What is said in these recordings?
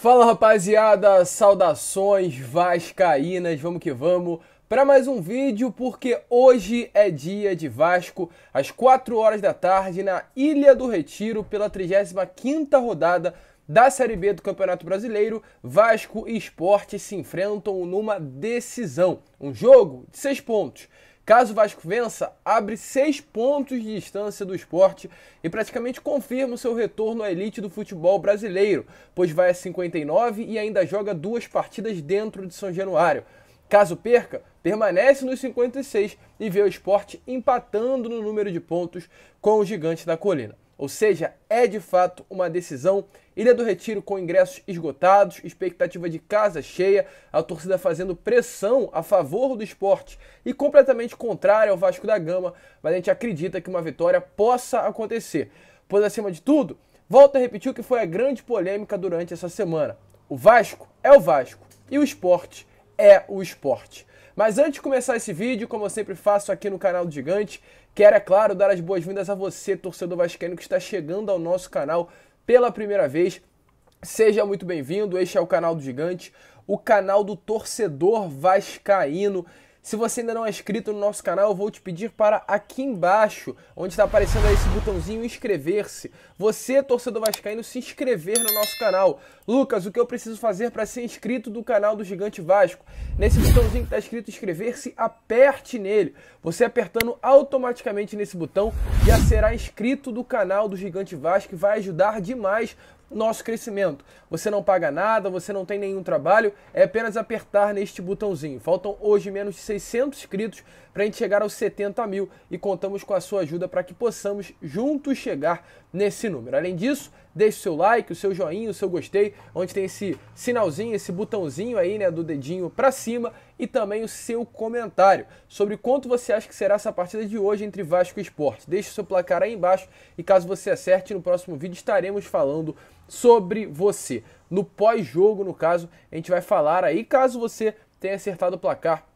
Fala rapaziada, saudações vascaínas, vamos que vamos para mais um vídeo porque hoje é dia de Vasco às 4 horas da tarde na Ilha do Retiro pela 35ª rodada da Série B do Campeonato Brasileiro, Vasco e Esporte se enfrentam numa decisão, um jogo de 6 pontos Caso o Vasco vença, abre seis pontos de distância do esporte e praticamente confirma o seu retorno à elite do futebol brasileiro, pois vai a 59 e ainda joga duas partidas dentro de São Januário. Caso perca, permanece nos 56 e vê o esporte empatando no número de pontos com o gigante da colina. Ou seja, é de fato uma decisão. Ilha do Retiro com ingressos esgotados, expectativa de casa cheia, a torcida fazendo pressão a favor do esporte e completamente contrária ao Vasco da Gama, mas a gente acredita que uma vitória possa acontecer. Pois acima de tudo, volta a repetir o que foi a grande polêmica durante essa semana. O Vasco é o Vasco e o esporte é o esporte. Mas antes de começar esse vídeo, como eu sempre faço aqui no canal do Gigante, Quero, é claro, dar as boas-vindas a você, torcedor vascaíno, que está chegando ao nosso canal pela primeira vez. Seja muito bem-vindo, este é o canal do Gigante, o canal do torcedor vascaíno. Se você ainda não é inscrito no nosso canal, eu vou te pedir para aqui embaixo, onde está aparecendo esse botãozinho inscrever-se. Você, torcedor vascaíno, se inscrever no nosso canal. Lucas, o que eu preciso fazer para ser inscrito do canal do Gigante Vasco? Nesse botãozinho que está escrito inscrever-se, aperte nele. Você apertando automaticamente nesse botão já será inscrito do canal do Gigante Vasco e vai ajudar demais nosso crescimento. Você não paga nada, você não tem nenhum trabalho, é apenas apertar neste botãozinho. Faltam hoje menos de 600 inscritos para a gente chegar aos 70 mil e contamos com a sua ajuda para que possamos juntos chegar nesse número. Além disso, deixe o seu like, o seu joinha, o seu gostei, onde tem esse sinalzinho, esse botãozinho aí, né, do dedinho para cima e também o seu comentário sobre quanto você acha que será essa partida de hoje entre Vasco e Sport. Deixe o seu placar aí embaixo e caso você acerte, no próximo vídeo estaremos falando sobre você. No pós-jogo, no caso, a gente vai falar aí, caso você tenha acertado o placar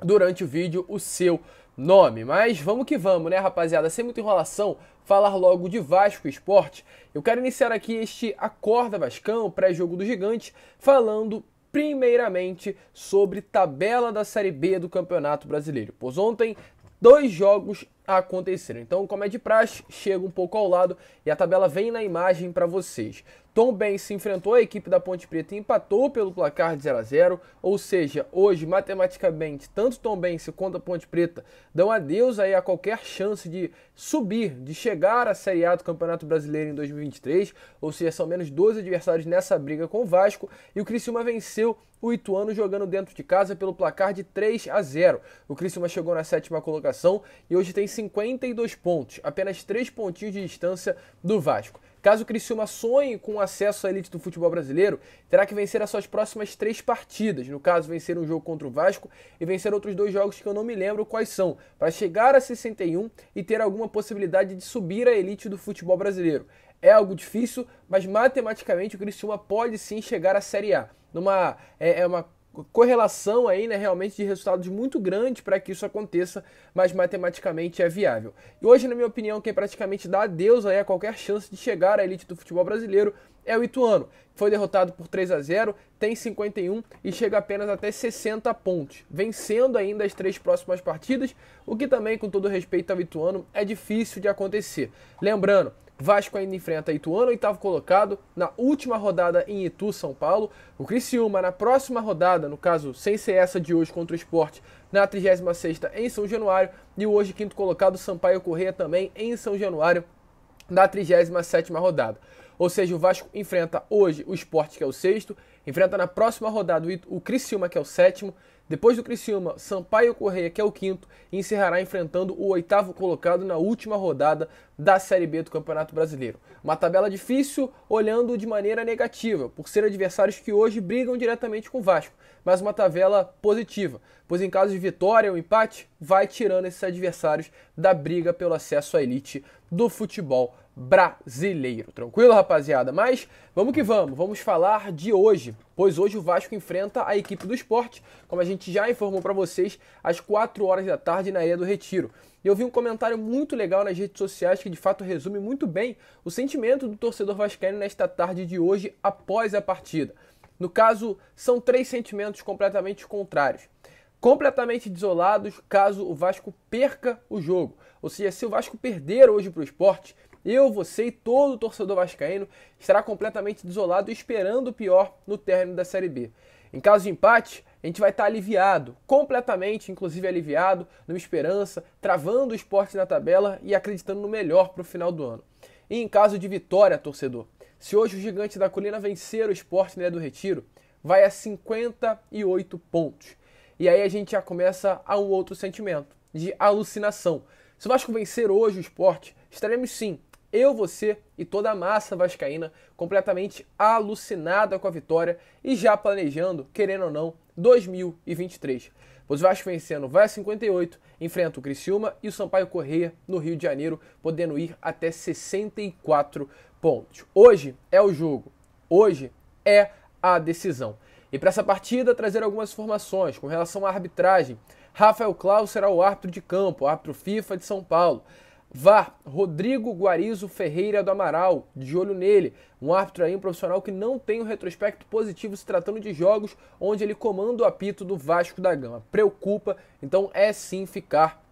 durante o vídeo, o seu nome. Mas vamos que vamos, né, rapaziada? Sem muita enrolação, falar logo de Vasco Esporte. Eu quero iniciar aqui este Acorda Vascão, pré-jogo do Gigante, falando primeiramente sobre tabela da Série B do Campeonato Brasileiro. Pois ontem, dois jogos aconteceram. Então, como é de praxe, chega um pouco ao lado e a tabela vem na imagem para vocês. Tom Ben se enfrentou a equipe da Ponte Preta e empatou pelo placar de 0 a 0 ou seja, hoje, matematicamente, tanto Tom Ben quanto a Ponte Preta dão adeus aí a qualquer chance de subir, de chegar à Série A do Campeonato Brasileiro em 2023, ou seja, são menos 12 adversários nessa briga com o Vasco, e o Criciúma venceu o Ituano jogando dentro de casa pelo placar de 3 a 0. O Criciúma chegou na sétima colocação e hoje tem 52 pontos, apenas 3 pontinhos de distância do Vasco. Caso o Criciúma sonhe com acesso à elite do futebol brasileiro, terá que vencer as suas próximas três partidas. No caso, vencer um jogo contra o Vasco e vencer outros dois jogos que eu não me lembro quais são, para chegar a 61 e ter alguma possibilidade de subir à elite do futebol brasileiro. É algo difícil, mas matematicamente o Criciúma pode sim chegar à Série A. Numa, é, é uma correlação aí, né, realmente de resultados muito grande para que isso aconteça, mas matematicamente é viável. E hoje, na minha opinião, quem praticamente dá adeus aí a qualquer chance de chegar à elite do futebol brasileiro é o Ituano. Foi derrotado por 3 a 0, tem 51 e chega apenas até 60 pontos, vencendo ainda as três próximas partidas, o que também, com todo respeito ao Ituano, é difícil de acontecer. Lembrando, Vasco ainda enfrenta Ituano, oitavo colocado, na última rodada em Itu, São Paulo. O Criciúma na próxima rodada, no caso, sem ser essa de hoje contra o Esporte, na 36 em São Januário. E hoje quinto colocado, Sampaio Correia também em São Januário, na 37 rodada. Ou seja, o Vasco enfrenta hoje o Esporte, que é o sexto, enfrenta na próxima rodada o Criciúma, que é o sétimo, depois do Criciúma, Sampaio Correia, que é o quinto, encerrará enfrentando o oitavo colocado na última rodada da Série B do Campeonato Brasileiro. Uma tabela difícil, olhando de maneira negativa, por ser adversários que hoje brigam diretamente com o Vasco, mas uma tabela positiva, pois em caso de vitória ou empate, vai tirando esses adversários da briga pelo acesso à elite do futebol brasileiro. Tranquilo, rapaziada? Mas vamos que vamos, vamos falar de hoje, pois hoje o Vasco enfrenta a equipe do esporte, como a gente já informou para vocês, às 4 horas da tarde na Ilha do Retiro. E eu vi um comentário muito legal nas redes sociais que de fato resume muito bem o sentimento do torcedor vascaíno nesta tarde de hoje após a partida. No caso, são três sentimentos completamente contrários completamente desolados caso o Vasco perca o jogo. Ou seja, se o Vasco perder hoje para o esporte, eu, você e todo o torcedor vascaíno estará completamente desolado esperando o pior no término da Série B. Em caso de empate, a gente vai estar aliviado, completamente, inclusive aliviado, numa esperança, travando o esporte na tabela e acreditando no melhor para o final do ano. E em caso de vitória, torcedor, se hoje o gigante da colina vencer o esporte na Ilha do Retiro, vai a 58 pontos. E aí a gente já começa a um outro sentimento, de alucinação. Se o Vasco vencer hoje o esporte, estaremos sim, eu, você e toda a massa vascaína completamente alucinada com a vitória e já planejando, querendo ou não, 2023. Pois o Vasco vencendo vai a 58, enfrenta o Criciúma e o Sampaio Correia no Rio de Janeiro, podendo ir até 64 pontos. Hoje é o jogo, hoje é a decisão. E para essa partida, trazer algumas informações com relação à arbitragem. Rafael Claus será o árbitro de campo, árbitro FIFA de São Paulo. Vá, Rodrigo Guarizo Ferreira do Amaral, de olho nele, um árbitro aí, um profissional que não tem um retrospecto positivo se tratando de jogos onde ele comanda o apito do Vasco da Gama. Preocupa, então é sim ficar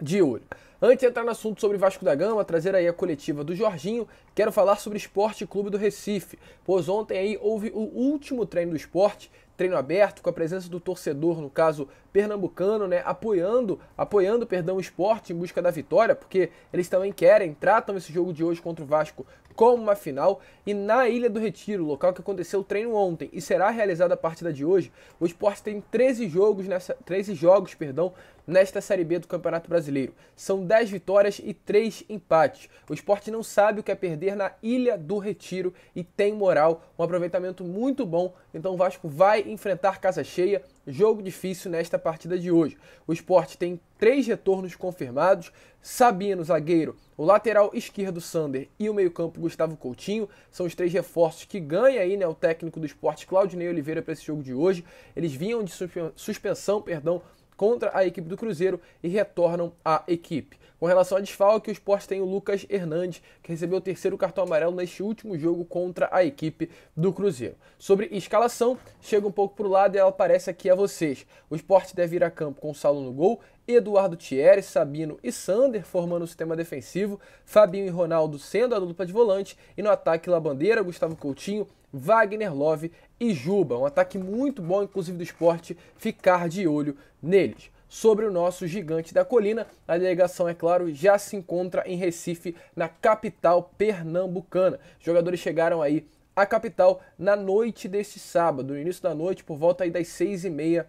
de olho. Antes de entrar no assunto sobre Vasco da Gama, trazer aí a coletiva do Jorginho, quero falar sobre o Esporte Clube do Recife, pois ontem aí houve o último treino do esporte, treino aberto, com a presença do torcedor, no caso pernambucano, né, apoiando, apoiando, perdão, o esporte em busca da vitória, porque eles também querem, tratam esse jogo de hoje contra o Vasco como uma final. E na Ilha do Retiro, local que aconteceu o treino ontem e será realizada a partida de hoje, o esporte tem 13 jogos nessa, 13 jogos, perdão, nesta Série B do Campeonato Brasileiro. São 10 vitórias e 3 empates. O esporte não sabe o que é perder na Ilha do Retiro e tem moral, um aproveitamento muito bom. Então o Vasco vai enfrentar casa cheia, jogo difícil nesta partida de hoje. O esporte tem três retornos confirmados: Sabino, zagueiro, o lateral esquerdo Sander e o meio-campo Gustavo Coutinho. São os três reforços que ganha aí né, o técnico do esporte Claudinei Oliveira para esse jogo de hoje. Eles vinham de suspensão, perdão, contra a equipe do Cruzeiro e retornam à equipe. Com relação a desfalque, o esporte tem o Lucas Hernandes, que recebeu o terceiro cartão amarelo neste último jogo contra a equipe do Cruzeiro. Sobre escalação, chega um pouco para o lado e ela aparece aqui a vocês. O esporte deve ir a campo com o Salo no gol, Eduardo Thierry, Sabino e Sander formando o sistema defensivo, Fabinho e Ronaldo sendo a dupla de volante e no ataque Labandeira, Gustavo Coutinho, Wagner Love e Juba. Um ataque muito bom, inclusive do esporte, ficar de olho neles sobre o nosso gigante da colina. A delegação, é claro, já se encontra em Recife, na capital pernambucana. Os jogadores chegaram aí à capital na noite deste sábado, no início da noite, por volta aí das seis e meia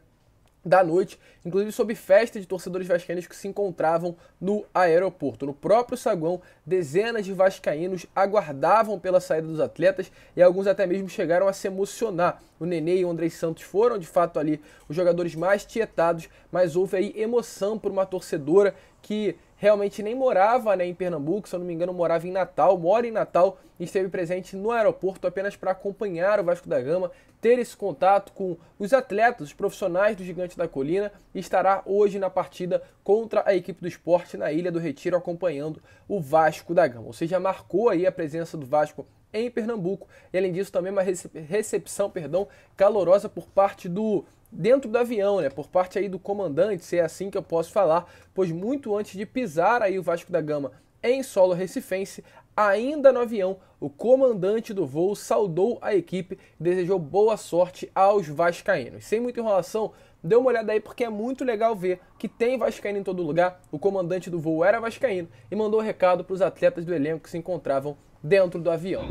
da noite, inclusive sob festa de torcedores vascaínos que se encontravam no aeroporto. No próprio saguão, dezenas de vascaínos aguardavam pela saída dos atletas e alguns até mesmo chegaram a se emocionar. O Nenê e o André Santos foram, de fato, ali os jogadores mais tietados, mas houve aí emoção por uma torcedora que realmente nem morava né, em Pernambuco, se eu não me engano, morava em Natal, mora em Natal e esteve presente no aeroporto apenas para acompanhar o Vasco da Gama, ter esse contato com os atletas, os profissionais do Gigante da Colina e estará hoje na partida contra a equipe do esporte na Ilha do Retiro, acompanhando o Vasco da Gama. Ou seja, marcou aí a presença do Vasco em Pernambuco e além disso também uma recepção, perdão, calorosa por parte do dentro do avião, né? Por parte aí do comandante, se é assim que eu posso falar, pois muito antes de pisar aí o Vasco da Gama em solo recifense, ainda no avião, o comandante do voo saudou a equipe e desejou boa sorte aos vascaínos. Sem muita enrolação, dê uma olhada aí porque é muito legal ver que tem vascaíno em todo lugar. O comandante do voo era vascaíno e mandou um recado para os atletas do elenco que se encontravam dentro do avião.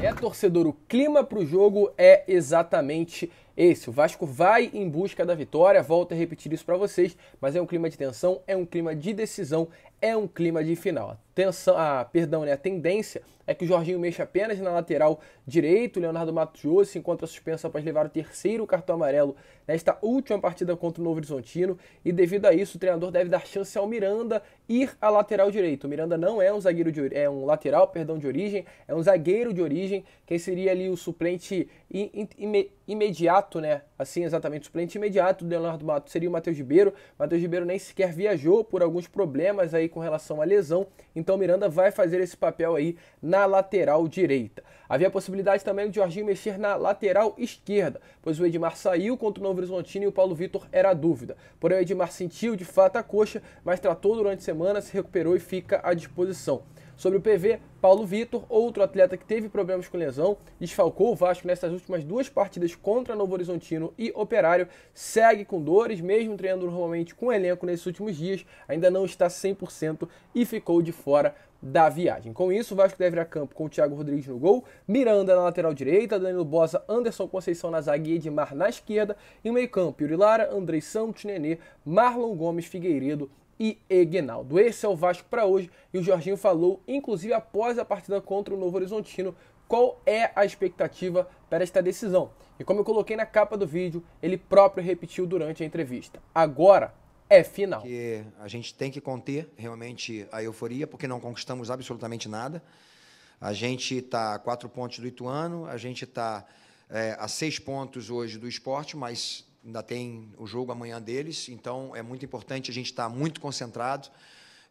É torcedor, o clima para o jogo é exatamente esse. O Vasco vai em busca da vitória, volto a repetir isso para vocês, mas é um clima de tensão, é um clima de decisão, é um clima de final. A tensão, ah, perdão, né? A tendência é que o Jorginho mexa apenas na lateral direito, o Leonardo Matos se encontra suspenso após levar o terceiro cartão amarelo nesta última partida contra o Novo Horizontino, e devido a isso o treinador deve dar chance ao Miranda ir à lateral direito. O Miranda não é um zagueiro de, é um lateral, perdão, de origem, é um zagueiro de origem, quem seria ali o suplente imediato imediato, né? Assim, exatamente, o suplente imediato do Leonardo Mato seria o Matheus Ribeiro. Matheus Ribeiro nem sequer viajou por alguns problemas aí com relação à lesão. Então Miranda vai fazer esse papel aí na lateral direita. Havia a possibilidade também de Jorginho mexer na lateral esquerda, pois o Edmar saiu contra o Novo Horizontino e o Paulo Vitor era a dúvida. Porém, o Edmar sentiu de fato a coxa, mas tratou durante a semana, se recuperou e fica à disposição. Sobre o PV, Paulo Vitor, outro atleta que teve problemas com lesão, desfalcou o Vasco nessas últimas duas partidas contra Novo Horizontino e Operário, segue com dores, mesmo treinando normalmente com o elenco nesses últimos dias, ainda não está 100% e ficou de fora da viagem. Com isso, o Vasco deve ir a campo com o Thiago Rodrigues no gol, Miranda na lateral direita, Danilo Bosa, Anderson Conceição na zaga e Edmar na esquerda, e meio-campo, Yuri Lara, Andrei Santos, Nenê, Marlon Gomes, Figueiredo e Egnaldo. Esse é o Vasco para hoje e o Jorginho falou, inclusive após a partida contra o Novo Horizontino, qual é a expectativa para esta decisão. E como eu coloquei na capa do vídeo, ele próprio repetiu durante a entrevista. Agora é final. Que a gente tem que conter realmente a euforia, porque não conquistamos absolutamente nada. A gente está a quatro pontos do Ituano, a gente está é, a seis pontos hoje do esporte, mas ainda tem o jogo amanhã deles, então é muito importante a gente estar tá muito concentrado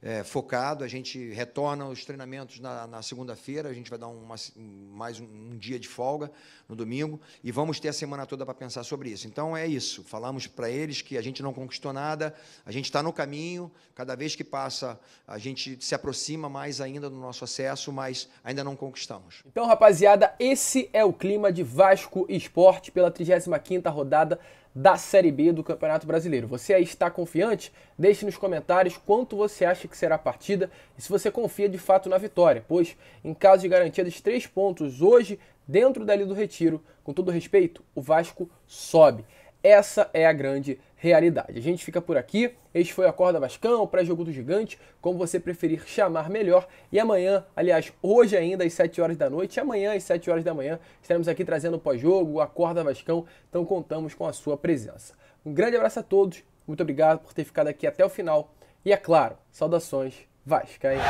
é, focado. A gente retorna os treinamentos na, na segunda-feira, a gente vai dar uma, mais um, um, dia de folga no domingo e vamos ter a semana toda para pensar sobre isso. Então é isso. Falamos para eles que a gente não conquistou nada, a gente está no caminho. Cada vez que passa, a gente se aproxima mais ainda do nosso acesso, mas ainda não conquistamos. Então, rapaziada, esse é o clima de Vasco Esporte pela 35 rodada da Série B do Campeonato Brasileiro. Você aí está confiante? Deixe nos comentários quanto você acha que será a partida e se você confia de fato na vitória, pois, em caso de garantia dos três pontos hoje, dentro da Ilha do Retiro, com todo respeito, o Vasco sobe. Essa é a grande realidade. A gente fica por aqui. Este foi a Corda Vascão, o pré-jogo do Gigante, como você preferir chamar melhor. E amanhã, aliás, hoje ainda às 7 horas da noite, amanhã às 7 horas da manhã, estaremos aqui trazendo o pós-jogo, a Corda Vascão. Então contamos com a sua presença. Um grande abraço a todos. Muito obrigado por ter ficado aqui até o final. E é claro, saudações Vascaíno.